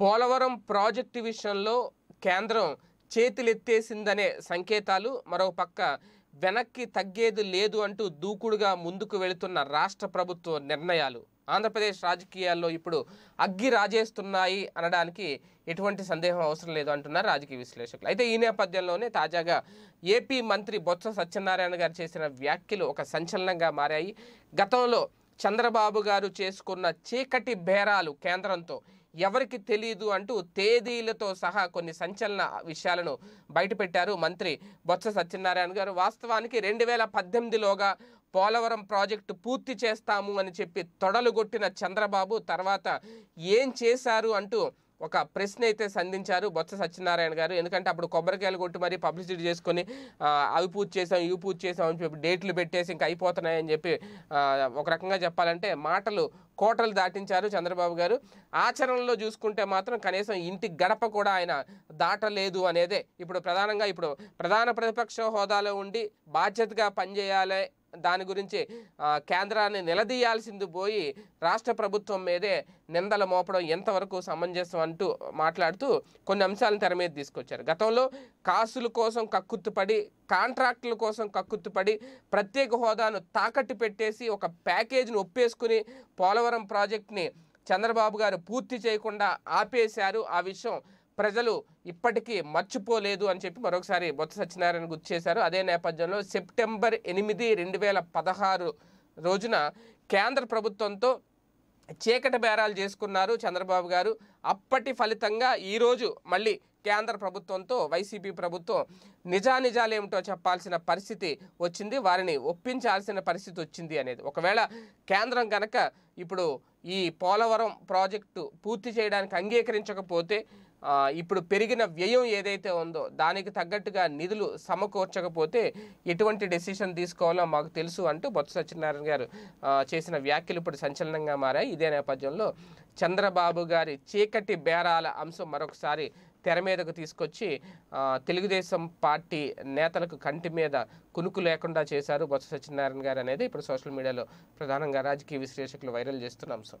Polavaram project విషయంలో కేంద్రం చేతులెత్తేసిందనే సంకేతాలు మరోపక్క వెనక్కి తగ్గేది లేదు అంటూ దూకుడుగా ముందుకు వెళుతున్న రాష్ట్ర ప్రభుత్వ నిర్ణయాలు ఆంధ్రప్రదేశ్ రాజకీయాల్లో ఇప్పుడు అగ్గి రాజేస్తున్నాయి అనడానికి ఎటువంటి సందేహం అవసరం లేదు అంటున్నారు రాజకీయ విశ్లేషకులు అయితే ఈ నేపథ్యంలోనే తాజాగా ఏపీ మంత్రి బొత్స సత్యనారాయణ గారు చేసిన వ్యాఖ్యలు ఒక సంచలనంగా మారాయి గతంలో చంద్రబాబు గారు చేసుకున్న చీకటి బేరాలు కేంద్రంతో ఎవరికి తెలియదు అంటూ తేదీలతో సహా కొన్ని సంచలన విషయాలను బయటపెట్టారు మంత్రి బొత్స సత్యనారాయణ గారు వాస్తవానికి రెండు వేల పద్దెనిమిదిలోగా పోలవరం ప్రాజెక్టు పూర్తి చేస్తాము అని చెప్పి తొడలుగొట్టిన చంద్రబాబు తర్వాత ఏం చేశారు అంటూ ఒక ప్రశ్న అయితే సంధించారు బొత్స సత్యనారాయణ గారు ఎందుకంటే అప్పుడు కొబ్బరికాయలు కొట్టి మరీ పబ్లిసిటీ చేసుకొని అవి పూర్తి చేసాం ఇవి పూర్తి చేసాం అని చెప్పి డేట్లు పెట్టేసి ఇంకా అయిపోతున్నాయని చెప్పి ఒక రకంగా చెప్పాలంటే మాటలు కోటలు దాటించారు చంద్రబాబు గారు ఆచరణలో చూసుకుంటే మాత్రం కనీసం ఇంటి గడప కూడా ఆయన దాటలేదు అనేదే ఇప్పుడు ప్రధానంగా ఇప్పుడు ప్రధాన ప్రతిపక్ష హోదాలో ఉండి బాధ్యతగా పనిచేయాలి దాని గురించి కేంద్రాన్ని నిలదీయాల్సింది పోయి రాష్ట్ర ప్రభుత్వం మీదే నిందల మోపడం ఎంతవరకు సమంజసం అంటూ మాట్లాడుతూ కొన్ని అంశాలను తెర మీద తీసుకొచ్చారు గతంలో కాసుల కోసం కక్కుర్తుపడి కాంట్రాక్టుల కోసం కక్కుర్తుపడి ప్రత్యేక హోదాను తాకట్టు పెట్టేసి ఒక ప్యాకేజీని ఒప్పేసుకుని పోలవరం ప్రాజెక్ట్ని చంద్రబాబు గారు పూర్తి చేయకుండా ఆపేశారు ఆ విషయం ప్రజలు ఇప్పటికీ మర్చిపోలేదు అని చెప్పి మరొకసారి బొత్స సత్యనారాయణ గుర్తు చేశారు అదే నేపథ్యంలో సెప్టెంబర్ ఎనిమిది రెండు వేల పదహారు రోజున కేంద్ర ప్రభుత్వంతో చీకటి బేరాలు చేసుకున్నారు చంద్రబాబు గారు అప్పటి ఫలితంగా ఈరోజు మళ్ళీ కేంద్ర ప్రభుత్వంతో వైసీపీ ప్రభుత్వం నిజానిజాలేమిటో చెప్పాల్సిన పరిస్థితి వచ్చింది వారిని ఒప్పించాల్సిన పరిస్థితి వచ్చింది అనేది ఒకవేళ కేంద్రం కనుక ఇప్పుడు ఈ పోలవరం ప్రాజెక్టు పూర్తి చేయడానికి అంగీకరించకపోతే ఇప్పుడు పెరిగిన వ్యయం ఏదైతే ఉందో దానికి తగ్గట్టుగా నిధులు సమకూర్చకపోతే ఎటువంటి డెసిషన్ తీసుకోవాలో మాకు తెలుసు అంటూ బొత్స సత్యనారాయణ గారు చేసిన వ్యాఖ్యలు ఇప్పుడు సంచలనంగా మారాయి ఇదే నేపథ్యంలో చంద్రబాబు గారి చీకటి బేరాల అంశం మరొకసారి తెర మీదకు తీసుకొచ్చి తెలుగుదేశం పార్టీ నేతలకు కంటి మీద కునుకు లేకుండా చేశారు బొత్స సత్యనారాయణ గారు అనేది ఇప్పుడు సోషల్ మీడియాలో ప్రధానంగా రాజకీయ విశ్లేషకులు వైరల్ చేస్తున్న అంశం